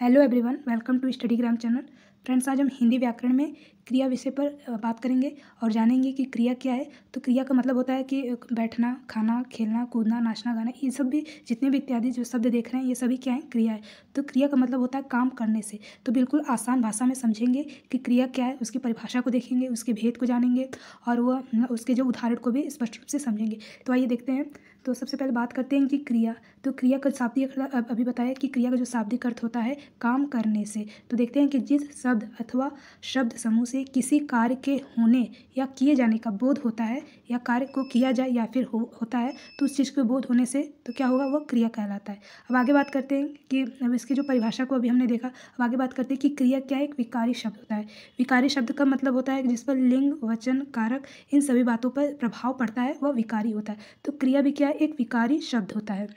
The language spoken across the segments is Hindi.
hello everyone welcome to study gram channel friends आज हम हिंदी व्याकरण में क्रिया विषय पर बात करेंगे और जानेंगे कि क्रिया क्या है तो क्रिया का मतलब होता है कि बैठना खाना खेलना कूदना नाचना गाना ये सब भी जितने भी इत्यादि जो शब्द देख रहे हैं ये सभी क्या है क्रिया है तो क्रिया का मतलब होता है काम करने से तो बिल्कुल आसान भाषा में समझेंगे कि क्रिया क्या है उसकी परिभाषा को देखेंगे उसके भेद को जानेंगे और वह उसके जो उदाहरण को भी स्पष्ट रूप से समझेंगे तो आइए देखते हैं तो सबसे पहले बात करते हैं कि क्रिया तो क्रिया का शाब्दिक अभी बताया कि क्रिया का जो शाब्दिक अर्थ होता है काम करने से तो देखते हैं कि जिस शब्द अथवा शब्द समूह से से किसी कार्य के होने या किए जाने का बोध होता है या कार्य को किया जाए या फिर हो होता है तो उस चीज़ के बोध होने से तो क्या होगा वह क्रिया कहलाता है अब आगे बात करते हैं कि अब इसकी जो परिभाषा को अभी हमने देखा अब आगे बात करते हैं कि क्रिया क्या एक विकारी शब्द होता है विकारी शब्द का मतलब होता है जिस पर लिंग वचन कारक इन सभी बातों पर प्रभाव पड़ता है वह विकारी होता है तो क्रिया भी क्या एक विकारी शब्द होता है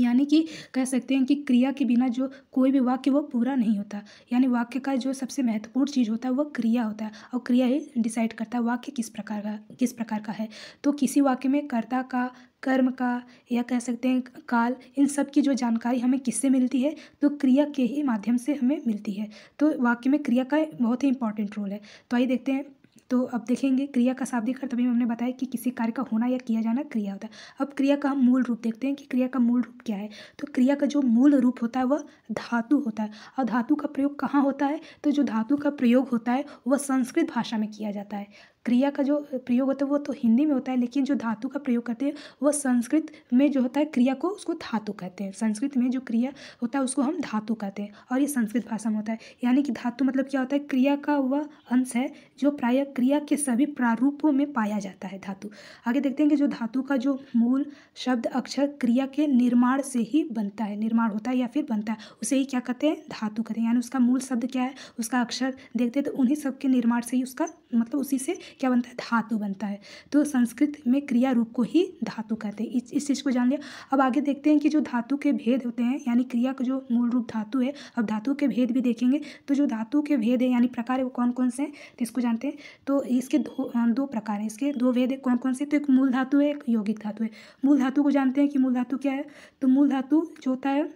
यानी कि कह सकते हैं कि क्रिया के बिना जो कोई भी वाक्य वो पूरा नहीं होता यानी वाक्य का जो सबसे महत्वपूर्ण चीज़ होता है वह क्रिया होता है और क्रिया ही डिसाइड करता है वाक्य किस प्रकार का किस प्रकार का है तो किसी वाक्य में कर्ता का कर्म का या कह सकते हैं काल इन सब की जो जानकारी हमें किससे मिलती है तो क्रिया के ही माध्यम से हमें मिलती है तो वाक्य में क्रिया का बहुत ही इंपॉर्टेंट रोल है तो आइए देखते हैं तो अब देखेंगे क्रिया का शाब्दिक अर्थ अभी हमने बताया कि किसी कार्य का होना या किया जाना क्रिया होता है अब क्रिया का हम मूल रूप देखते हैं कि क्रिया का मूल रूप क्या है तो क्रिया का जो मूल रूप होता है वह धातु होता है और धातु का प्रयोग कहाँ होता है तो जो धातु का प्रयोग होता है वह संस्कृत भाषा में किया जाता है क्रिया का जो प्रयोग होता है वो तो हिंदी में होता है लेकिन जो धातु का प्रयोग करते हैं वह संस्कृत में जो होता है क्रिया को उसको धातु कहते हैं संस्कृत में जो क्रिया होता है उसको हम धातु कहते हैं और ये संस्कृत भाषा में होता है यानी कि धातु मतलब क्या होता है क्रिया का वह अंश है जो प्राय क्रिया के सभी प्रारूपों में पाया जाता है धातु आगे देखते हैं कि जो धातु का जो मूल शब्द अक्षर क्रिया के निर्माण से ही बनता है निर्माण होता है या फिर बनता है उसे ही क्या कहते हैं धातु कहते हैं यानी उसका मूल शब्द क्या है उसका अक्षर देखते हैं तो उन्हीं सब के निर्माण से ही उसका मतलब उसी से क्या बनता है धातु बनता है तो संस्कृत में क्रिया रूप को ही धातु कहते हैं इस इस चीज़ को जान लिया अब आगे देखते हैं कि जो धातु के भेद होते हैं यानी क्रिया का जो मूल रूप धातु है अब धातु के भेद भी देखेंगे तो जो धातु के भेद है यानी प्रकार है वो कौन कौन से हैं तो इसको जानते हैं तो इसके दो दो प्रकार हैं इसके दो भेद है कौन कौन से तो एक मूल धातु है एक यौगिक धातु है मूल धातु को जानते हैं कि मूल धातु क्या है तो मूल धातु जो होता है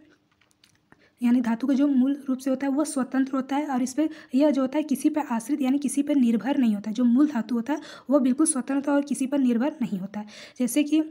यानी धातु का जो मूल रूप से होता है वह स्वतंत्र होता है और इस पर यह जो होता है किसी पर आश्रित यानी किसी पर निर्भर नहीं होता जो मूल धातु होता है वह बिल्कुल स्वतंत्र और किसी पर निर्भर नहीं होता है जैसे कि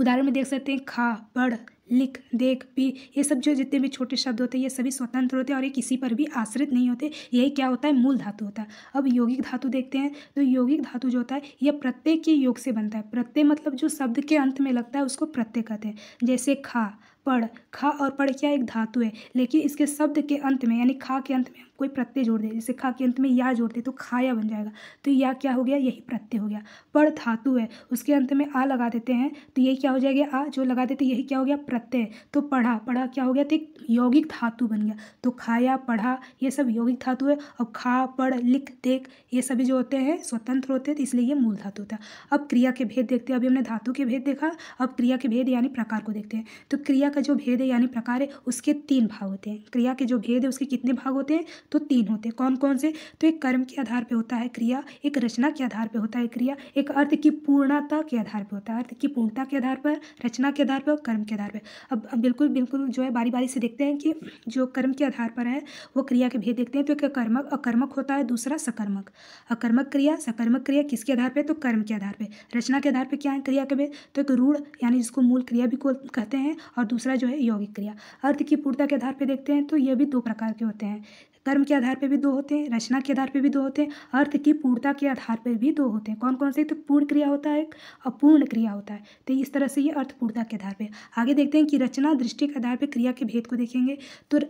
उदाहरण में देख सकते हैं खा पढ़ लिख देख पी ये सब जो जितने भी छोटे शब्द होते हैं ये सभी स्वतंत्र होते हैं और ये किसी पर भी आश्रित नहीं होते यही क्या होता है मूल धातु होता है अब यौगिक धातु देखते हैं तो यौगिक धातु जो होता है यह प्रत्यय के योग से बनता है प्रत्यय मतलब जो शब्द के अंत में लगता है उसको प्रत्यय कहते हैं जैसे खा पढ़ खा और पढ़ क्या एक धातु है लेकिन इसके शब्द के अंत में यानी खा के अंत में कोई प्रत्यय जोड़ दे जैसे खा के अंत में या जोड़ते तो खाया बन जाएगा तो या क्या हो गया यही प्रत्यय हो गया पढ़ धातु है उसके अंत में आ लगा देते हैं तो यही क्या हो जाएगा आ जो लगा देते यही क्या हो गया प्रत्यय तो पढ़ा पढ़ा क्या हो गया तो यौगिक धातु बन गया तो खाया पढ़ा ये सब यौगिक धातु है अब खा पढ़ लिख देख ये सभी जो होते हैं स्वतंत्र होते हैं तो इसलिए ये मूल धातु होता है अब क्रिया के भेद देखते हैं अभी हमने धातु के भेद देखा अब क्रिया के भेद यानी प्रकार को देखते हैं तो क्रिया का का जो भेद है यानी प्रकार है उसके तीन भाग होते हैं क्रिया के जो भेद है उसके कितने भाग होते हैं तो तीन होते हैं कौन कौन से तो एक कर्म के आधार पर होता है क्रिया एक रचना के आधार पर होता है क्रिया एक अर्थ की पूर्णता के आधार पर होता है अर्थ की पूर्णता के आधार पर रचना के आधार पर कर्म के आधार पर अब बिल्कुल बिल्कुल जो है बारी बारी से देखते हैं कि जो कर्म के आधार पर है वो क्रिया के भेद देखते हैं तो एक कर्मक अकर्मक होता है दूसरा सकर्मक अकर्मक क्रिया सकर्मक क्रिया किसके आधार पर तो कर्म के आधार पर रचना के आधार पर क्या है क्रिया के भेद तो एक रूढ़ यानी जिसको मूल क्रिया भी कहते हैं और दूसरा जो है यौगिक क्रिया अर्थ की पूर्णता के आधार पर देखते हैं तो ये भी दो प्रकार के होते हैं कर्म के आधार पर भी दो होते हैं रचना के आधार पर भी दो होते हैं अर्थ की पूर्णता के आधार पर भी दो होते हैं कौन कौन से तो पूर्ण क्रिया होता है एक अपूर्ण क्रिया होता है तो इस तरह से ये अर्थ पूर्णता के आधार पर आगे देखते हैं कि रचना दृष्टि के आधार पर क्रिया के भेद को देखेंगे तो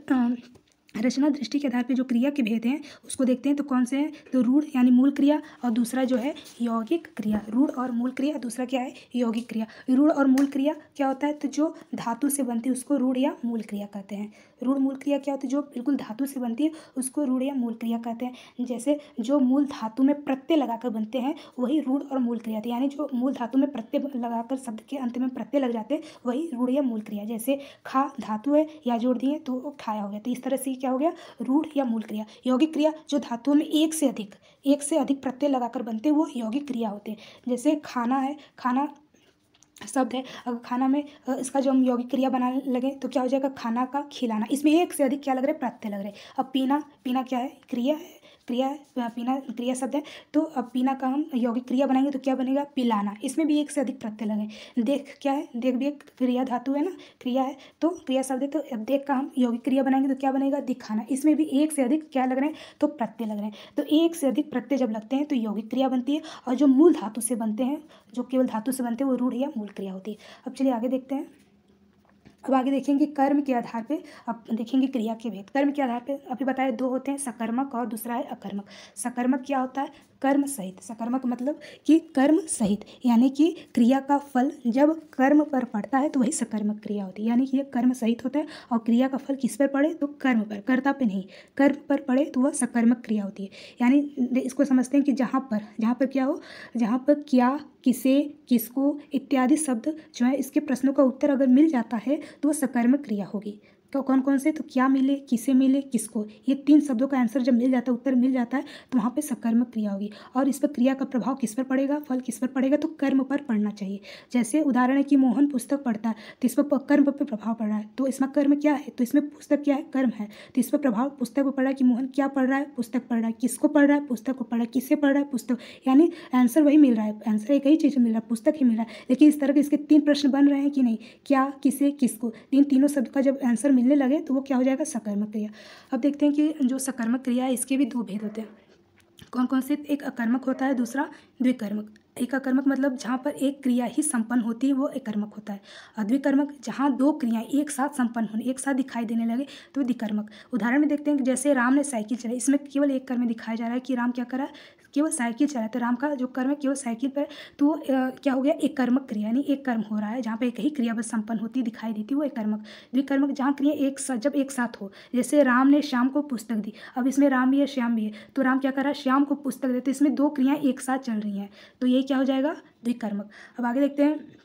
रचना दृष्टि के आधार पर जो क्रिया के भेद हैं उसको देखते हैं तो कौन से हैं तो रूढ़ यानी मूल क्रिया और दूसरा जो है यौगिक क्रिया रूढ़ और मूल क्रिया दूसरा क्या है यौगिक क्रिया रूढ़ और मूल क्रिया क्या होता है तो जो धातु से बनती है उसको रूढ़ या मूल क्रिया कहते हैं रूढ़ मूल क्रिया क्या होती है जो बिल्कुल धातु से बनती है उसको रूढ़ या मूल क्रिया कहते हैं जैसे जो मूल धातु में प्रत्यय लगाकर बनते हैं वही रूढ़ और मूल क्रिया थी यानी जो मूल धातु में प्रत्यय लगाकर शब्द के अंत में प्रत्यय लग जाते हैं वही रूढ़ या मूल क्रिया जैसे खा धातु है या जोड़ दिए तो खाया हो गया तो इस तरह से क्या हो गया रूढ़ या मूल क्रिया यौगिक क्रिया जो धातुओं में एक से अधिक एक से अधिक प्रत्यय लगाकर बनते हैं वो यौगिक क्रिया होते हैं जैसे खाना है खाना शब्द है अगर खाना में इसका जो हम यौगिक क्रिया बनाने लगे तो क्या हो जाएगा खाना का खिलाना इसमें एक से अधिक क्या लग रहा है प्रत्यय लग रहा है अब पीना पीना क्या है क्रिया है क्रिया पीना क्रिया शब्द है तो अब पीना का हम यौगिक क्रिया बनाएंगे तो क्या बनेगा पिलाना इसमें भी एक से अधिक प्रत्यय लगे देख क्या है देख भी एक क्रिया धातु है ना क्रिया है तो क्रिया शब्द है तो अब देख का हम यौगिक क्रिया बनाएंगे तो क्या बनेगा दिखाना इसमें भी एक से अधिक क्या लग रहे हैं तो प्रत्यय लग रहे हैं तो एक से अधिक प्रत्यय जब लगते हैं तो यौगिक क्रिया बनती है और जो मूल धातु से बनते हैं जो केवल धातु से बनते हैं वो रूढ़ या मूल क्रिया होती है अब चलिए आगे देखते हैं अब आगे देखेंगे कर्म के आधार पे अब देखेंगे क्रिया के भेद कर्म के आधार पे अभी बताया दो होते हैं सकर्मक और दूसरा है अकर्मक सकर्मक क्या होता है कर्म सहित सकर्मक मतलब कि कर्म सहित यानी कि क्रिया का फल जब कर्म पर पड़ता है तो वही सकर्मक क्रिया होती है यानी कि यह कर्म सहित होता है और क्रिया का फल किस पर पड़े तो कर्म पर कर्ता पे नहीं कर्म पर पड़े तो वह सकर्मक क्रिया होती है यानी इसको समझते हैं कि जहाँ पर जहाँ पर क्या हो जहाँ पर क्या किसे किसको इत्यादि शब्द जो है इसके प्रश्नों का उत्तर अगर मिल जाता है तो वह सकर्मक क्रिया होगी तो कौन कौन से तो क्या मिले किसे मिले किसको ये तीन शब्दों का आंसर जब मिल जाता है उत्तर मिल जाता है तो वहाँ पे सकर्मक क्रिया होगी और इस पर क्रिया का प्रभाव किस पर पड़ेगा फल किस पर पड़ेगा तो कर्म पर पड़ना चाहिए जैसे उदाहरण है कि मोहन पुस्तक पढ़ता है तो इस पर कर्म पर प्रभाव पड़ रहा है तो इसमें कर्म क्या है तो इसमें पुस्तक क्या है कर्म है तो इस पर प्रभाव पुस्तक पर पड़ रहा है कि मोहन क्या पढ़ रहा है पुस्तक पढ़ रहा है किसको पढ़ रहा है पुस्तक को पढ़ रहा है किससे पढ़ रहा है पुस्तक यानी आंसर वही मिल रहा है आंसर एक ही चीज़ मिल रहा है पुस्तक ही मिल रहा है लेकिन इस तरह के इसके तीन प्रश्न बन रहे हैं कि नहीं क्या किसे किसको तीन तीनों शब्द का जब आंसर मिलने लगे तो वो क्या हो जाएगा सकर्मक क्रिया अब देखते हैं कि जो सकर्मक क्रिया है इसके भी दो भेद होते हैं कौन कौन से एक अकर्मक होता है दूसरा द्विकर्मक एकाकर्मक मतलब जहाँ पर एक क्रिया ही संपन्न होती है वो एकर्मक होता है अद्विकर्मक जहाँ दो क्रियाएं एक साथ संपन्न होने एक साथ दिखाई देने लगे तो द्विकर्मक उदाहरण में देखते हैं कि जैसे राम ने साइकिल चलाई इसमें केवल एक कर्म दिखाया जा रहा है कि राम क्या करा केवल साइकिल चला तो राम का जो कर्म है केवल साइकिल पर तो वो क्या हो गया एक कर्मक क्रिया यानी एक कर्म हो रहा है जहाँ पर एक ही क्रिया बस संपन्न होती दिखाई देती वो एक कर्मक द्विकर्मक जहाँ क्रिया एक साथ जब एक साथ हो जैसे राम ने श्याम को पुस्तक दी अब इसमें राम भी है श्याम भी है तो राम क्या कर रहा है श्याम को पुस्तक देते तो इसमें दो क्रियाएँ एक साथ चल रही हैं तो ये क्या हो जाएगा द्विकर्मक अब आगे देखते हैं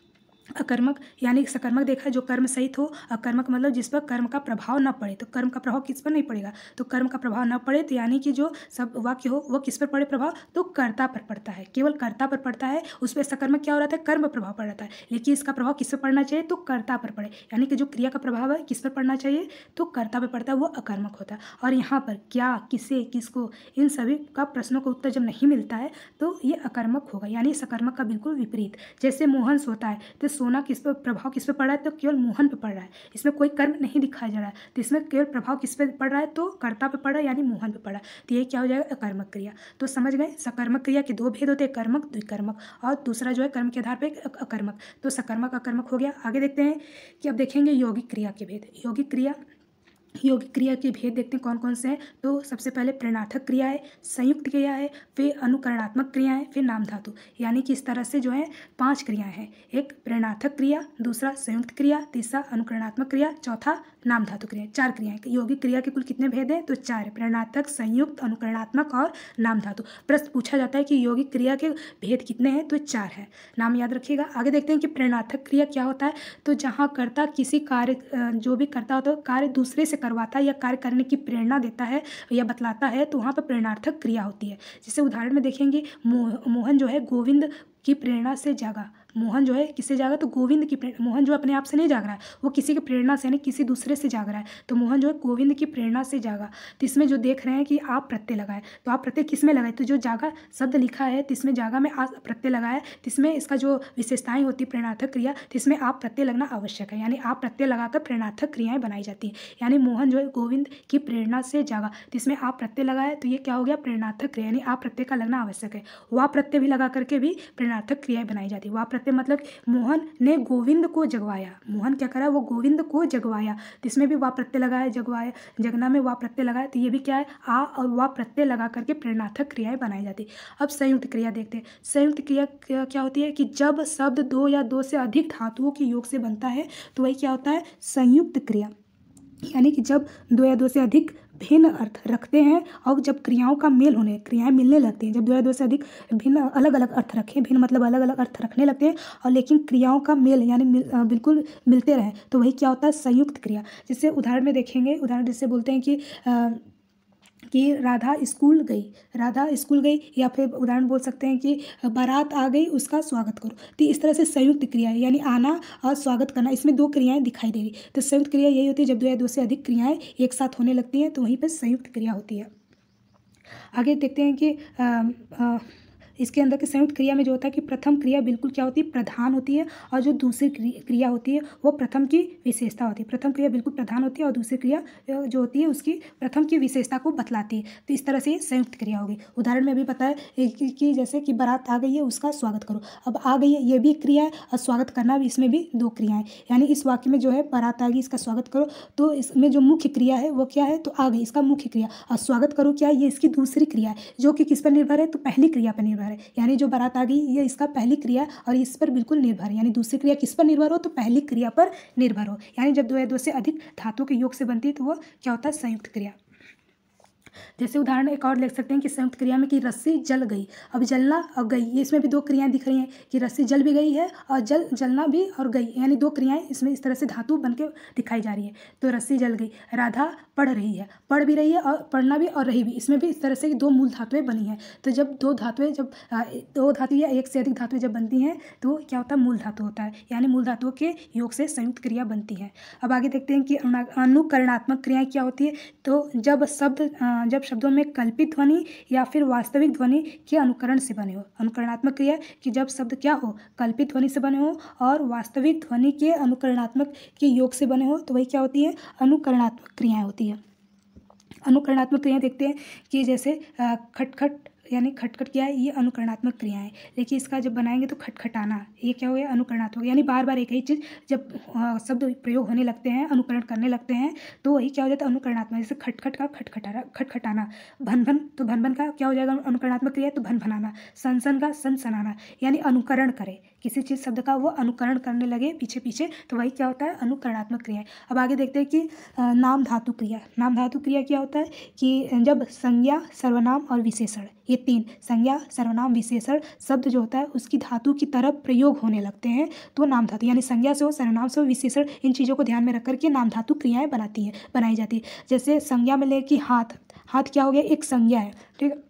अकर्मक यानी सकर्मक देखा जो कर्म सहित हो अकर्मक मतलब जिस पर कर्म का प्रभाव न पड़े तो कर्म का प्रभाव किस पर नहीं पड़ेगा तो कर्म का प्रभाव न पड़े तो यानी कि जो सब वाक्य हो वो किस पर पड़े प्रभाव तो कर्ता पर पड़ता है केवल कर्ता पर पड़ता है उस पर सकर्मक क्या हो रहा था कर्म प्रभाव पड़ रहा है लेकिन इसका प्रभाव किस पर पड़ना चाहिए तो कर्ता पर पड़े यानी कि जो क्रिया का प्रभाव है किस पर पड़ना चाहिए तो कर्ता पर पड़ता है वो अकर्मक होता है और यहाँ पर क्या किसे किसको इन सभी का प्रश्नों का उत्तर जब नहीं मिलता है तो ये अकर्मक होगा यानी सकर्मक का बिल्कुल विपरीत जैसे मोहन सोता है तो सोना किस पर प्रभाव किस पर पड़ रहा है तो केवल मोहन पर पड़ रहा है इसमें कोई कर्म नहीं दिखाया जा रहा है तो इसमें केवल प्रभाव किस पर पड़ रहा है तो कर्ता पर पड़ रहा है यानी मोहन पर पड़ रहा है तो ये क्या हो जाएगा अकर्मक क्रिया तो समझ गए सकर्मक क्रिया के दो भेद होते हैं कर्मक द्विकर्मक और दूसरा जो है कर्म के आधार पर अकर्मक तो सकर्मक अकर्मक हो गया आगे देखते हैं कि अब देखेंगे यौगिक क्रिया के भेद यौगिक क्रिया यौगिक क्रिया के भेद देखते हैं कौन कौन से हैं तो सबसे पहले प्रेरणार्थक क्रिया है संयुक्त क्रिया है फिर अनुकरणात्मक क्रिया है फिर नाम धातु यानी कि इस तरह से जो है पांच क्रियाएं हैं एक प्रेरणार्थक क्रिया दूसरा संयुक्त क्रिया तीसरा अनुकरणात्मक क्रिया चौथा नाम धातु क्रिया चार क्रियाएं यौगिक क्रिया के कुल कितने भेद हैं तो चार प्रेरणार्थक संयुक्त अनुकरणात्मक और नाम धातु प्रश्न पूछा जाता है कि यौगिक क्रिया के भेद कितने हैं तो चार है नाम याद रखिएगा आगे देखते हैं कि प्रेरणार्थक क्रिया क्या होता है तो जहाँ कर्ता किसी कार्य जो भी करता होता है कार्य दूसरे से करवाता है या कार्य करने की प्रेरणा देता है या बतलाता है तो वहाँ पर प्रेरणार्थक क्रिया होती है जैसे उदाहरण में देखेंगे मोहन जो है गोविंद की प्रेरणा से जागा मोहन जो है किससे जागा तो गोविंद की प्रेरणा मोहन जो अपने आप से नहीं जाग रहा है वो किसी की प्रेरणा से नहीं किसी दूसरे से जाग रहा है तो मोहन जो है गोविंद की प्रेरणा से जागा तो इसमें जो देख रहे हैं कि आप प्रत्यय लगाए तो आप प्रत्यय किस में लगाए तो जो जागा शब्द लिखा है जिसमें तो इसमें जागा में आप प्रत्यय लगाया तो इसमें इसका जो विशेषताएँ होती है प्रेरणार्थक क्रिया तो इसमें आप प्रत्यय लगना आवश्यक है यानी आप प्रत्यय लगाकर प्रेरणार्थक क्रियाएँ बनाई जाती हैं यानी मोहन जो है गोविंद की प्रेरणा से जागा तो इसमें आप प्रत्यय लगाए तो ये क्या हो गया प्रेरणार्थक क्रिया यानी आप प्रत्यय का लगना आवश्यक है वह प्रत्यय भी लगा करके भी प्रेरणार्थक क्रियाएँ बनाई जाती है वह प्रत्यय सकते मतलब मोहन ने गोविंद को जगवाया मोहन क्या करा वो गोविंद को जगवाया तो इसमें भी वा प्रत्यय लगाया जगवाया जगना में वा प्रत्यय लगाया तो ये भी क्या है आ और वा प्रत्यय लगा करके प्रेरणार्थक क्रियाएं बनाई जाती अब संयुक्त क्रिया देखते हैं संयुक्त क्रिया क्या होती है कि जब शब्द दो या दो से अधिक धातुओं के योग से बनता है तो वही क्या होता है संयुक्त क्रिया यानी कि जब दो या दो से अधिक भिन्न अर्थ रखते हैं और जब क्रियाओं का मेल होने क्रियाएं मिलने लगती हैं जब दो या दो से अधिक भिन्न अलग अलग अर्थ रखें भिन्न मतलब अलग अलग अर्थ रखने लगते हैं और लेकिन क्रियाओं का मेल यानी मिल, बिल्कुल मिलते रहें तो वही क्या होता है संयुक्त क्रिया जिससे उदाहरण में देखेंगे उदाहरण जैसे बोलते हैं कि कि राधा स्कूल गई राधा स्कूल गई या फिर उदाहरण बोल सकते हैं कि बारात आ गई उसका स्वागत करो तो इस तरह से संयुक्त क्रिया यानी आना और स्वागत करना इसमें दो क्रियाएँ दिखाई दे रही तो संयुक्त क्रिया यही होती है जब दो या दो से अधिक क्रियाएँ एक साथ होने लगती हैं तो वहीं पर संयुक्त क्रिया होती है आगे देखते हैं कि आ, आ, इसके अंदर के संयुक्त क्रिया में जो होता है कि प्रथम क्रिया बिल्कुल क्या होती है प्रधान होती है और जो दूसरी क्रिया होती है वो प्रथम की विशेषता होती है प्रथम क्रिया बिल्कुल प्रधान होती है और दूसरी क्रिया जो होती है उसकी प्रथम की विशेषता को बतलाती है तो इस तरह से संयुक्त क्रिया होगी उदाहरण में भी बताया कि जैसे कि बारात आ गई है उसका स्वागत करो अब आ गई है ये भी क्रिया है और स्वागत करना भी इसमें भी दो है यानी इस वाक्य में जो है बारात आ गई इसका स्वागत करो तो इसमें जो मुख्य क्रिया है वो क्या है तो आ गई इसका मुख्य क्रिया और स्वागत करो क्या है ये इसकी दूसरी क्रिया है जो कि किस पर निर्भर है तो पहली क्रिया पर निर्भर निर्भर है यानी जो बारात आ गई ये इसका पहली क्रिया और इस पर बिल्कुल निर्भर है यानी दूसरी क्रिया किस पर निर्भर हो तो पहली क्रिया पर निर्भर हो यानी जब दो या दो से अधिक धातुओं के योग से बनती है तो वो क्या होता है संयुक्त क्रिया जैसे उदाहरण एक और लिख सकते हैं कि संयुक्त क्रिया में कि रस्सी जल गई अब जलना और गई इसमें भी दो क्रियाएँ दिख रही हैं कि रस्सी जल भी गई है और जल जलना भी और गई यानी दो क्रियाएँ इसमें इस तरह से धातु बन के दिखाई जा रही है तो रस्सी जल गई राधा पढ़ रही है पढ़ भी रही है और पढ़ना भी और रही भी इसमें भी इस तरह से दो मूल धातुएं बनी हैं तो जब दो धातुएं जब दो धातु या एक से अधिक धातुएं जब बनती हैं तो क्या होता है मूल धातु होता है यानी मूल धातुओं के योग से संयुक्त क्रिया बनती है अब आगे देखते हैं कि अनुकरणात्मक क्रियाएँ क्या होती है तो जब शब्द जब शब्दों में कल्पित ध्वनि या फिर वास्तविक ध्वनि के अनुकरण से बने हो अनुकरणात्मक क्रिया कि जब शब्द क्या हो कल्पित ध्वनि से बने हो और वास्तविक ध्वनि के अनुकरणात्मक के योग से बने हो तो वही क्या होती है अनुकरणात्मक क्रियाएँ होती है अनुकरणात्मक क्रियाएँ देखते हैं कि जैसे खटखट यानी खटखट क्या है ये अनुकरणात्मक क्रिया है देखिए इसका जब बनाएंगे तो खटखटाना ये क्या हो गया अनुकरणात्मक यानी बार बार एक ही चीज़ जब शब्द प्रयोग होने लगते हैं अनुकरण करने लगते हैं तो वही क्या हो जाता है अनुकरणात्मक जैसे खटखट का खटखटाना खटखटाना भन भन तो भन भन का क्या हो जाएगा अनुकरणात्मक क्रिया तो भन भनाना सनसन का सनसनाना यानी अनुकरण करे किसी चीज़ शब्द का वो अनुकरण करने लगे पीछे पीछे तो वही क्या होता है अनुकरणात्मक क्रिया अब आगे देखते हैं कि नाम धातु क्रिया नाम धातु क्रिया क्या होता है कि जब संज्ञा सर्वनाम और विशेषण ये ये तीन संज्ञा सर्वनाम विशेषण शब्द जो होता है उसकी धातु की तरफ प्रयोग होने लगते हैं तो नाम धातु यानी संज्ञा से हो सर्वनाम से हो विशेषण इन चीज़ों को ध्यान में रख करके नाम धातु क्रियाएँ बनाती हैं बनाई जाती है जैसे संज्ञा में ले कि हाथ हाथ क्या हो गया एक संज्ञा है ठीक है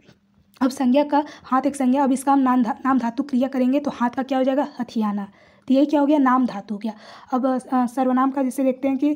अब संज्ञा का हाथ एक संज्ञा अब इसका हम नाम धा, नाम धातु क्रिया करेंगे तो हाथ का क्या हो जाएगा हथियाना तो ये क्या हो गया नाम धातु हो गया अब सर्वनाम का जैसे देखते हैं कि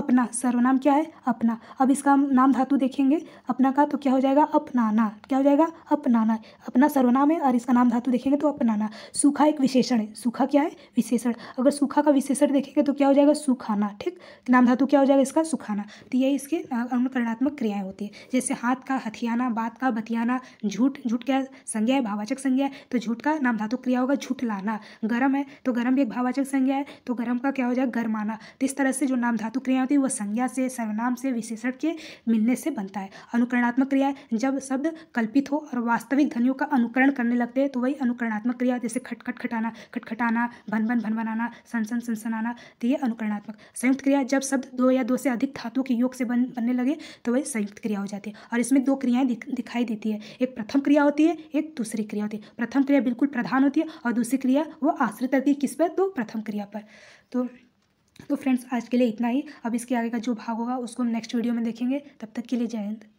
अपना सर्वनाम क्या है अपना अब इसका नाम धातु देखेंगे अपना का तो क्या हो जाएगा अपनाना क्या हो जाएगा अपनाना अपना सर्वनाम है और इसका नाम धातु देखेंगे तो अपनाना सूखा एक विशेषण है सूखा क्या है विशेषण अगर सूखा का विशेषण देखेंगे तो क्या हो जाएगा सुखाना ठीक नाम धातु क्या हो जाएगा इसका सुखाना तो ये इसके अनुकरणात्मक क्रियाएँ होती है जैसे हाथ का हथियाना बात का बतियाना झूठ झूठ क्या संज्ञा है भावाचक संज्ञा है तो झूठ का नाम धातु क्रिया होगा झूठ लाना गर्म है तो गर्म भी एक भाववाचक संज्ञा है तो गर्म का क्या हो जाएगा गर्माना तो इस तरह से जो नाम धातु क्रिया होती है वह संज्ञा से सर्वनाम से विशेषण के मिलने से बनता है अनुकरणात्मक क्रिया जब शब्द कल्पित हो और वास्तविक ध्वनियों का अनुकरण करने लगते हैं तो वही अनुकरणात्मक क्रिया जैसे खटखट खटाना खटखटाना भन भन भन बनाना सनसन सनसनाना तो ये अनुकरणात्मक संयुक्त क्रिया जब शब्द दो या दो से अधिक धातुओं के योग से बन बनने लगे तो वही संयुक्त क्रिया हो जाती है और इसमें दो क्रियाएं दिखाई देती है एक प्रथम क्रिया होती है एक दूसरी क्रिया होती है प्रथम क्रिया बिल्कुल प्रधान होती है और दूसरी क्रिया वो आश्रित रहती है किस पर तो प्रथम क्रिया पर तो तो फ्रेंड्स आज के लिए इतना ही अब इसके आगे का जो भाग होगा उसको हम नेक्स्ट वीडियो में देखेंगे तब तक के लिए जय हिंद